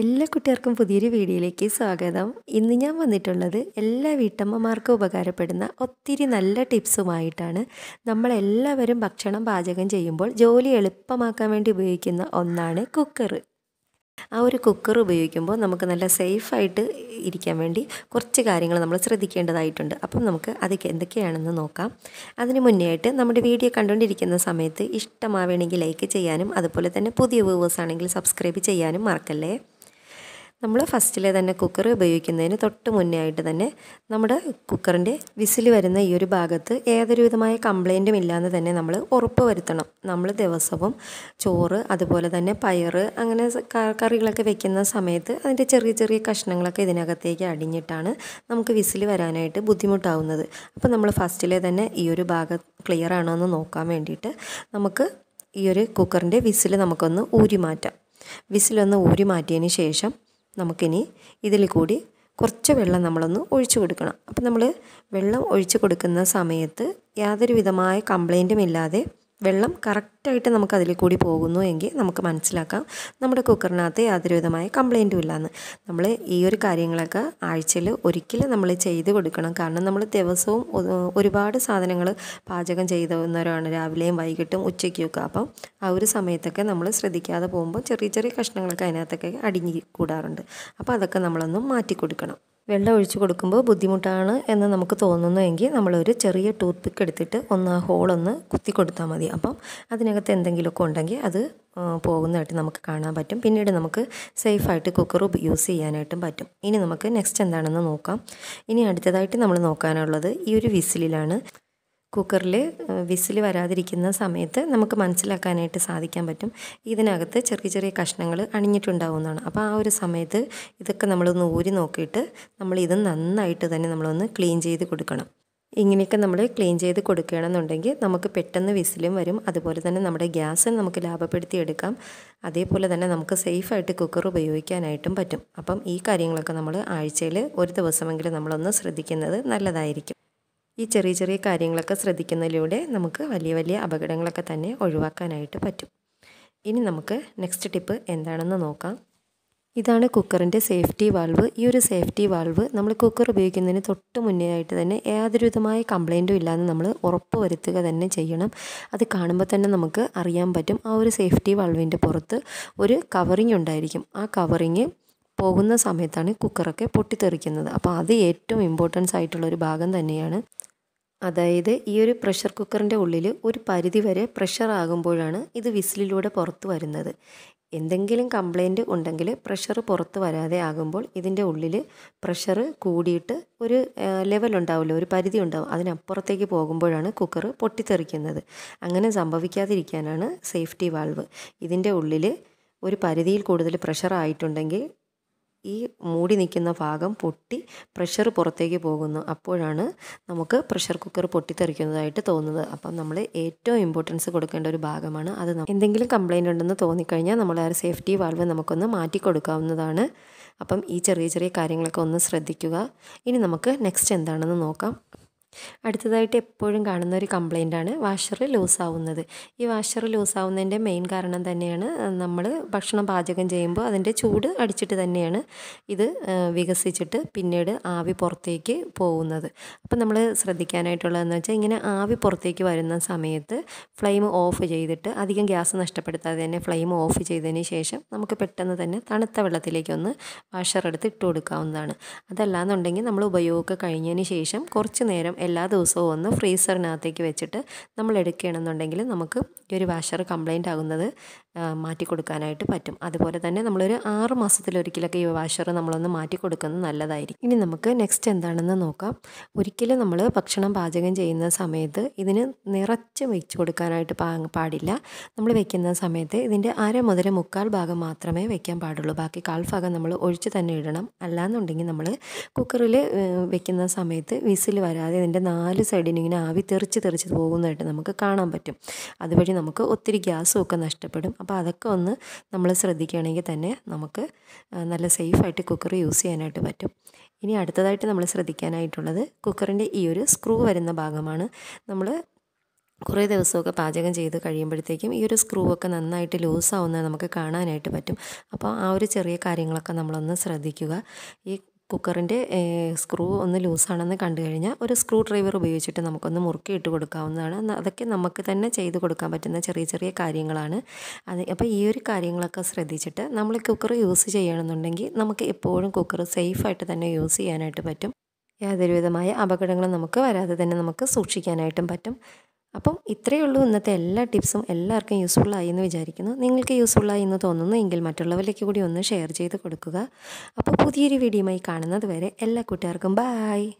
എല്ലാ കുട്ടികൾക്കും പുതിയൊരു വീഡിയോയിലേക്ക് സ്വാഗതം ഇന്ന് ഞാൻ വന്നിട്ടുള്ളത് എല്ലാ വീട്ടമ്മമാർക്കും ഉപകാരപ്പെടുന്ന ഒത്തിരി നല്ല ടിപ്സുമായിട്ടാണ് നമ്മളെല്ലാവരും ഭക്ഷണം പാചകം ചെയ്യുമ്പോൾ ജോലി എളുപ്പമാക്കാൻ വേണ്ടി ഉപയോഗിക്കുന്ന ഒന്നാണ് കുക്കർ ആ ഒരു കുക്കർ ഉപയോഗിക്കുമ്പോൾ നമുക്ക് നല്ല സേഫായിട്ട് ഇരിക്കാൻ വേണ്ടി കുറച്ച് കാര്യങ്ങൾ നമ്മൾ ശ്രദ്ധിക്കേണ്ടതായിട്ടുണ്ട് അപ്പം നമുക്ക് അത് എന്തൊക്കെയാണെന്ന് നോക്കാം അതിന് മുന്നേ ആയിട്ട് നമ്മുടെ വീഡിയോ കണ്ടുകൊണ്ടിരിക്കുന്ന സമയത്ത് ഇഷ്ടമാവണമെങ്കിൽ ലൈക്ക് ചെയ്യാനും അതുപോലെ തന്നെ പുതിയ വ്യൂവേഴ്സ് ആണെങ്കിൽ സബ്സ്ക്രൈബ് ചെയ്യാനും മറക്കല്ലേ നമ്മൾ ഫസ്റ്റിലെ തന്നെ കുക്കർ ഉപയോഗിക്കുന്നതിന് തൊട്ട് മുന്നേ ആയിട്ട് തന്നെ നമ്മുടെ കുക്കറിൻ്റെ വിസിൽ വരുന്ന ഈ ഒരു ഭാഗത്ത് ഏതൊരു വിധമായ കംപ്ലൈൻറ്റും ഇല്ലാന്ന് തന്നെ നമ്മൾ ഉറപ്പ് വരുത്തണം നമ്മൾ ദിവസവും ചോറ് അതുപോലെ തന്നെ പയർ അങ്ങനെ കറികളൊക്കെ വെക്കുന്ന സമയത്ത് അതിൻ്റെ ചെറിയ ചെറിയ കഷ്ണങ്ങളൊക്കെ ഇതിനകത്തേക്ക് അടിഞ്ഞിട്ടാണ് നമുക്ക് വിസിൽ വരാനായിട്ട് ബുദ്ധിമുട്ടാവുന്നത് അപ്പോൾ നമ്മൾ ഫസ്റ്റിലെ തന്നെ ഈ ഒരു ഭാഗം ക്ലിയർ ആണോ എന്ന് നോക്കാൻ വേണ്ടിയിട്ട് നമുക്ക് ഈ ഒരു കുക്കറിൻ്റെ വിസിൽ നമുക്കൊന്ന് ഊരി മാറ്റാം വിസിലൊന്ന് ഊരി മാറ്റിയതിന് ശേഷം നമുക്കിനി ഇതിൽ കൂടി കുറച്ച് വെള്ളം നമ്മളൊന്ന് ഒഴിച്ചു കൊടുക്കണം അപ്പം നമ്മൾ വെള്ളം ഒഴിച്ചു കൊടുക്കുന്ന സമയത്ത് യാതൊരു വിധമായ കംപ്ലൈൻറ്റും ഇല്ലാതെ വെള്ളം കറക്റ്റായിട്ട് നമുക്ക് അതിൽ കൂടി പോകുന്നു എങ്കിൽ നമുക്ക് മനസ്സിലാക്കാം നമ്മുടെ കുക്കറിനകത്ത് യാതൊരുവിധമായ കംപ്ലൈൻറ്റും ഇല്ലയെന്ന് നമ്മൾ ഈ ഒരു കാര്യങ്ങളൊക്കെ ആഴ്ചയിൽ ഒരിക്കലും നമ്മൾ ചെയ്ത് കൊടുക്കണം കാരണം നമ്മൾ ദിവസവും ഒരുപാട് സാധനങ്ങൾ പാചകം ചെയ്തവരാണ് രാവിലെയും വൈകിട്ടും ഉച്ചയ്ക്കൊക്കെ അപ്പം ആ ഒരു സമയത്തൊക്കെ നമ്മൾ ശ്രദ്ധിക്കാതെ പോകുമ്പോൾ ചെറിയ ചെറിയ കഷ്ണങ്ങളൊക്കെ അതിനകത്തൊക്കെ അടിഞ്ഞു കൂടാറുണ്ട് അപ്പോൾ അതൊക്കെ നമ്മളൊന്നും മാറ്റി കൊടുക്കണം വെള്ളം ഒഴിച്ചു കൊടുക്കുമ്പോൾ ബുദ്ധിമുട്ടാണ് എന്ന് നമുക്ക് എങ്കിൽ നമ്മളൊരു ചെറിയ ടൂത്ത് പിക്ക് എടുത്തിട്ട് ഒന്ന് ആ ഹോളൊന്ന് കുത്തി കൊടുത്താൽ മതി അപ്പം അതിനകത്ത് എന്തെങ്കിലുമൊക്കെ ഉണ്ടെങ്കിൽ അത് പോകുന്നതായിട്ട് നമുക്ക് കാണാൻ പറ്റും പിന്നീട് നമുക്ക് സേഫായിട്ട് കുക്കർ യൂസ് ചെയ്യാനായിട്ടും പറ്റും ഇനി നമുക്ക് നെക്സ്റ്റ് എന്താണെന്ന് നോക്കാം ഇനി അടുത്തതായിട്ട് നമ്മൾ നോക്കാനുള്ളത് ഈ ഒരു വിസിലിലാണ് കുക്കറിൽ വിസിൽ വരാതിരിക്കുന്ന സമയത്ത് നമുക്ക് മനസ്സിലാക്കാനായിട്ട് സാധിക്കാൻ പറ്റും ഇതിനകത്ത് ചെറിയ ചെറിയ കഷ്ണങ്ങൾ അണിഞ്ഞിട്ടുണ്ടാവുന്നതാണ് അപ്പോൾ ആ ഒരു സമയത്ത് ഇതൊക്കെ നമ്മളൊന്ന് ഊരി നോക്കിയിട്ട് നമ്മൾ ഇത് നന്നായിട്ട് തന്നെ നമ്മളൊന്ന് ക്ലീൻ ചെയ്ത് കൊടുക്കണം ഇങ്ങനെയൊക്കെ നമ്മൾ ക്ലീൻ ചെയ്ത് കൊടുക്കുകയാണെന്നുണ്ടെങ്കിൽ നമുക്ക് പെട്ടെന്ന് വിസിലും വരും അതുപോലെ തന്നെ നമ്മുടെ ഗ്യാസ് നമുക്ക് ലാഭപ്പെടുത്തിയെടുക്കാം അതേപോലെ തന്നെ നമുക്ക് സേഫായിട്ട് കുക്കർ ഉപയോഗിക്കാനായിട്ടും പറ്റും അപ്പം ഈ കാര്യങ്ങളൊക്കെ നമ്മൾ ആഴ്ചയിൽ ഒരു ദിവസമെങ്കിലും നമ്മളൊന്ന് ശ്രദ്ധിക്കുന്നത് നല്ലതായിരിക്കും ഈ ചെറിയ ചെറിയ കാര്യങ്ങളൊക്കെ ശ്രദ്ധിക്കുന്നതിലൂടെ നമുക്ക് വലിയ വലിയ അപകടങ്ങളൊക്കെ തന്നെ ഒഴിവാക്കാനായിട്ട് പറ്റും ഇനി നമുക്ക് നെക്സ്റ്റ് ടിപ്പ് എന്താണെന്ന് നോക്കാം ഇതാണ് കുക്കറിൻ്റെ സേഫ്റ്റി വാൾവ് ഈ ഒരു സേഫ്റ്റി വാൾവ് നമ്മൾ കുക്കർ ഉപയോഗിക്കുന്നതിന് തൊട്ട് മുന്നേ ആയിട്ട് തന്നെ യാതൊരുവിധമായ കംപ്ലൈൻറ്റും ഇല്ലാതെ നമ്മൾ ഉറപ്പ് വരുത്തുക തന്നെ ചെയ്യണം അത് കാണുമ്പോൾ തന്നെ നമുക്ക് അറിയാൻ പറ്റും ആ ഒരു സേഫ്റ്റി വാൾവിൻ്റെ പുറത്ത് ഒരു കവറിങ് ഉണ്ടായിരിക്കും ആ കവറിങ് പോകുന്ന സമയത്താണ് കുക്കറൊക്കെ പൊട്ടിത്തെറിക്കുന്നത് അപ്പോൾ അത് ഏറ്റവും ഇമ്പോർട്ടൻസ് ആയിട്ടുള്ള ഒരു ഭാഗം തന്നെയാണ് അതായത് ഈ ഒരു പ്രഷർ കുക്കറിൻ്റെ ഉള്ളിൽ ഒരു പരിധി വരെ പ്രഷർ ആകുമ്പോഴാണ് ഇത് വിസിലിലൂടെ പുറത്ത് വരുന്നത് എന്തെങ്കിലും കംപ്ലൈൻറ്റ് ഉണ്ടെങ്കിൽ പ്രഷർ പുറത്ത് വരാതെ ആകുമ്പോൾ ഇതിൻ്റെ ഉള്ളിൽ പ്രഷർ കൂടിയിട്ട് ഒരു ലെവൽ ഉണ്ടാവില്ല ഒരു പരിധി ഉണ്ടാവും അതിനപ്പുറത്തേക്ക് പോകുമ്പോഴാണ് കുക്കർ പൊട്ടിത്തെറിക്കുന്നത് അങ്ങനെ സംഭവിക്കാതിരിക്കാനാണ് സേഫ്റ്റി വാൾവ് ഇതിൻ്റെ ഉള്ളിൽ ഒരു പരിധിയിൽ കൂടുതൽ പ്രഷർ ആയിട്ടുണ്ടെങ്കിൽ ഈ മൂടി നിൽക്കുന്ന ഭാഗം പൊട്ടി പ്രഷർ പുറത്തേക്ക് പോകുന്നു അപ്പോഴാണ് നമുക്ക് പ്രഷർ കുക്കർ പൊട്ടിത്തെറിക്കുന്നതായിട്ട് തോന്നുന്നത് അപ്പം നമ്മൾ ഏറ്റവും ഇമ്പോർട്ടൻസ് കൊടുക്കേണ്ട ഒരു ഭാഗമാണ് അത് എന്തെങ്കിലും കംപ്ലൈൻ്റ് ഉണ്ടെന്ന് തോന്നിക്കഴിഞ്ഞാൽ നമ്മൾ ആ സേഫ്റ്റി വാൾവ് നമുക്കൊന്ന് മാറ്റി കൊടുക്കാവുന്നതാണ് അപ്പം ഈ ചെറിയ ചെറിയ കാര്യങ്ങളൊക്കെ ഒന്ന് ശ്രദ്ധിക്കുക ഇനി നമുക്ക് നെക്സ്റ്റ് എന്താണെന്ന് നോക്കാം അടുത്തതായിട്ട് എപ്പോഴും കാണുന്ന ഒരു ആണ് വാഷർ ലൂസാവുന്നത് ഈ വാഷർ ലൂസാവുന്നതിൻ്റെ മെയിൻ കാരണം തന്നെയാണ് നമ്മൾ ഭക്ഷണം പാചകം ചെയ്യുമ്പോൾ അതിൻ്റെ ചൂട് അടിച്ചിട്ട് തന്നെയാണ് ഇത് വികസിച്ചിട്ട് പിന്നീട് ആവി പുറത്തേക്ക് പോകുന്നത് അപ്പോൾ നമ്മൾ ശ്രദ്ധിക്കാനായിട്ടുള്ളതെന്ന് വെച്ചാൽ ഇങ്ങനെ ആവി പുറത്തേക്ക് വരുന്ന സമയത്ത് ഫ്ലെയിം ഓഫ് ചെയ്തിട്ട് അധികം ഗ്യാസ് നഷ്ടപ്പെടുത്താതെ തന്നെ ഫ്ലെയിം ഓഫ് ചെയ്തതിന് ശേഷം നമുക്ക് പെട്ടെന്ന് തന്നെ തണുത്ത വെള്ളത്തിലേക്കൊന്ന് വാഷർ എടുത്ത് ഇട്ട് കൊടുക്കാവുന്നതാണ് അതല്ലാന്നുണ്ടെങ്കിൽ നമ്മൾ ഉപയോഗമൊക്കെ കഴിഞ്ഞതിന് ശേഷം കുറച്ച് നേരം എല്ലാ ദിവസവും ഒന്ന് ഫ്രീസറിനകത്തേക്ക് വെച്ചിട്ട് നമ്മൾ എടുക്കുകയാണെന്നുണ്ടെങ്കിൽ നമുക്ക് ഈ ഒരു വാഷർ കംപ്ലൈൻ്റ് ആകുന്നത് മാറ്റി കൊടുക്കാനായിട്ട് പറ്റും അതുപോലെ തന്നെ നമ്മളൊരു ആറ് മാസത്തിലൊരിക്കലൊക്കെ ഈ വാഷർ നമ്മളൊന്ന് മാറ്റി കൊടുക്കുന്നത് നല്ലതായിരിക്കും ഇനി നമുക്ക് നെക്സ്റ്റ് എന്താണെന്ന് നോക്കാം ഒരിക്കലും നമ്മൾ ഭക്ഷണം പാചകം ചെയ്യുന്ന സമയത്ത് ഇതിന് നിറച്ച് വെച്ച് കൊടുക്കാനായിട്ട് പാടില്ല നമ്മൾ വെക്കുന്ന സമയത്ത് ഇതിൻ്റെ അര മുതൽ മുക്കാൽ ഭാഗം മാത്രമേ വെക്കാൻ പാടുള്ളൂ ബാക്കി കാൽ ഭാഗം നമ്മൾ ഒഴിച്ച് തന്നെ ഇടണം അല്ലാന്നുണ്ടെങ്കിൽ നമ്മൾ കുക്കറിൽ വെക്കുന്ന സമയത്ത് വിസിൽ വരാതെ അതിൻ്റെ നാല് സൈഡിന് ഇങ്ങനെ ആവി തെറിച്ച് തെറിച്ച് പോകുന്നതായിട്ട് നമുക്ക് കാണാൻ പറ്റും അതുവഴി നമുക്ക് ഒത്തിരി ഗ്യാസും ഒക്കെ നഷ്ടപ്പെടും അപ്പോൾ അതൊക്കെ ഒന്ന് നമ്മൾ ശ്രദ്ധിക്കുകയാണെങ്കിൽ തന്നെ നമുക്ക് നല്ല സേഫായിട്ട് കുക്കർ യൂസ് ചെയ്യാനായിട്ട് പറ്റും ഇനി അടുത്തതായിട്ട് നമ്മൾ ശ്രദ്ധിക്കാനായിട്ടുള്ളത് കുക്കറിൻ്റെ ഈ ഒരു സ്ക്രൂ വരുന്ന ഭാഗമാണ് നമ്മൾ കുറേ ദിവസമൊക്കെ പാചകം ചെയ്ത് കഴിയുമ്പോഴത്തേക്കും ഈ ഒരു സ്ക്രൂ ഒക്കെ നന്നായിട്ട് ലൂസാവുന്നത് നമുക്ക് കാണാനായിട്ട് പറ്റും അപ്പോൾ ആ ഒരു ചെറിയ കാര്യങ്ങളൊക്കെ നമ്മളൊന്ന് ശ്രദ്ധിക്കുക ഈ കുക്കറിൻ്റെ സ്ക്രൂ ഒന്ന് ലൂസാണെന്ന് കണ്ടു കഴിഞ്ഞാൽ ഒരു സ്ക്രൂ ഡ്രൈവർ ഉപയോഗിച്ചിട്ട് നമുക്കൊന്ന് മുറുക്കി ഇട്ട് കൊടുക്കാവുന്നതാണ് അതൊക്കെ നമുക്ക് തന്നെ ചെയ്ത് കൊടുക്കാൻ പറ്റുന്ന ചെറിയ ചെറിയ കാര്യങ്ങളാണ് അത് അപ്പോൾ ഈ ഒരു കാര്യങ്ങളൊക്കെ ശ്രദ്ധിച്ചിട്ട് നമ്മൾ കുക്കർ യൂസ് ചെയ്യണമെന്നുണ്ടെങ്കിൽ നമുക്ക് എപ്പോഴും കുക്കർ സേഫായിട്ട് തന്നെ യൂസ് ചെയ്യാനായിട്ട് പറ്റും യാതൊരുവിധമായ അപകടങ്ങളും നമുക്ക് വരാതെ തന്നെ നമുക്ക് സൂക്ഷിക്കാനായിട്ടും പറ്റും അപ്പം ഇത്രയേ ഉള്ളൂ ഇന്നത്തെ എല്ലാ ടിപ്സും എല്ലാവർക്കും യൂസ്ഫുള്ളായി എന്ന് വിചാരിക്കുന്നു നിങ്ങൾക്ക് യൂസ്ഫുള്ളായി എന്ന് തോന്നുന്നു എങ്കിൽ മറ്റുള്ളവരിലേക്ക് കൂടി ഒന്ന് ഷെയർ ചെയ്ത് കൊടുക്കുക അപ്പോൾ പുതിയൊരു വീഡിയോയുമായി കാണുന്നത് വരെ എല്ലാ കൂട്ടുകാർക്കും ബായ്